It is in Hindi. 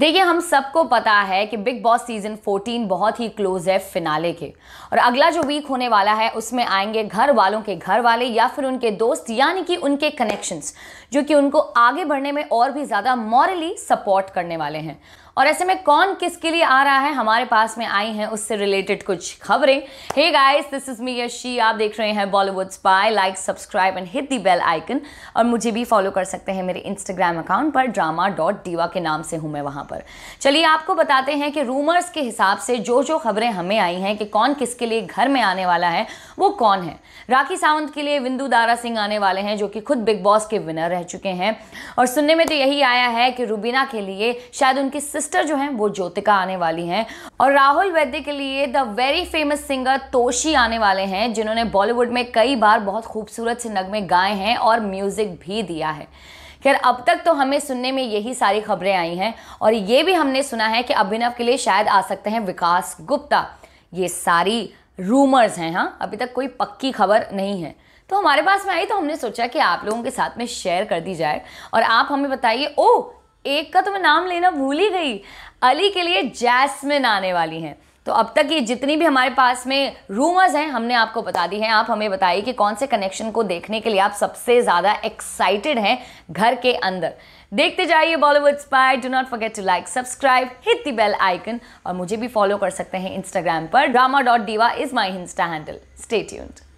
देखिए हम सबको पता है कि बिग बॉस सीजन 14 बहुत ही क्लोज है फिनाले के और अगला जो वीक होने वाला है उसमें आएंगे घर वालों के घर वाले या फिर उनके दोस्त यानी कि उनके कनेक्शंस जो कि उनको आगे बढ़ने में और भी ज़्यादा मॉरली सपोर्ट करने वाले हैं और ऐसे में कौन किसके लिए आ रहा है हमारे पास में आई हैं उससे रिलेटेड कुछ खबरें hey guys this is me Yashi आप देख रहे हैं Bollywood spy like subscribe and hit the bell icon और मुझे भी फॉलो कर सकते हैं मेरे इंस्टाग्राम अकाउंट पर ड्रामा डॉट डीवा के नाम से हूँ मैं वहाँ पर चलिए आपको बताते हैं कि रूमर्स के हिसाब से जो जो खबरें हमें आई हैं कि कौन किसके लिए घर में आने वाला है वो कौन है राखी सावंत के लिए विंदु दारा सिंह आने वाले हैं जो कि खुद बिग बॉस के विनर रह चुके हैं और सुनने में तो यही आया है कि रूबीना के लिए शायद उनकी सिस्टर जो हैं वो ज्योतिका आने वाली हैं और राहुल वैद्य के लिए the very famous singer Toshi आने वाले हैं जिन्होंने बॉलीवुड में कई बार बहुत खूबसूरत से नगमे गाए हैं और म्यूज़िक भी दिया है खैर अब तक तो हमें सुनने में यही सारी खबरें आई हैं और ये भी हमने सुना है कि अभिनव के लिए शायद आ सकते हैं विकास गुप्ता ये सारी रूमर्स हैं हाँ अभी तक कोई पक्की खबर नहीं है तो हमारे पास में आई तो हमने सोचा कि आप लोगों के साथ में शेयर कर दी जाए और आप हमें बताइए ओ एक का तो मैं नाम लेना भूल ही गई अली के लिए जैस्मिन आने वाली हैं तो अब तक ये जितनी भी हमारे पास में रूमर्स हैं हमने आपको बता दी हैं आप हमें बताइए कि कौन से कनेक्शन को देखने के लिए आप सबसे ज़्यादा एक्साइटेड हैं घर के अंदर देखते जाइए Bollywood spy do not forget to like subscribe hit the bell icon और मुझे भी फॉलो कर सकते हैं इंस्टाग्राम पर drama dot diva is my insta handle stay tuned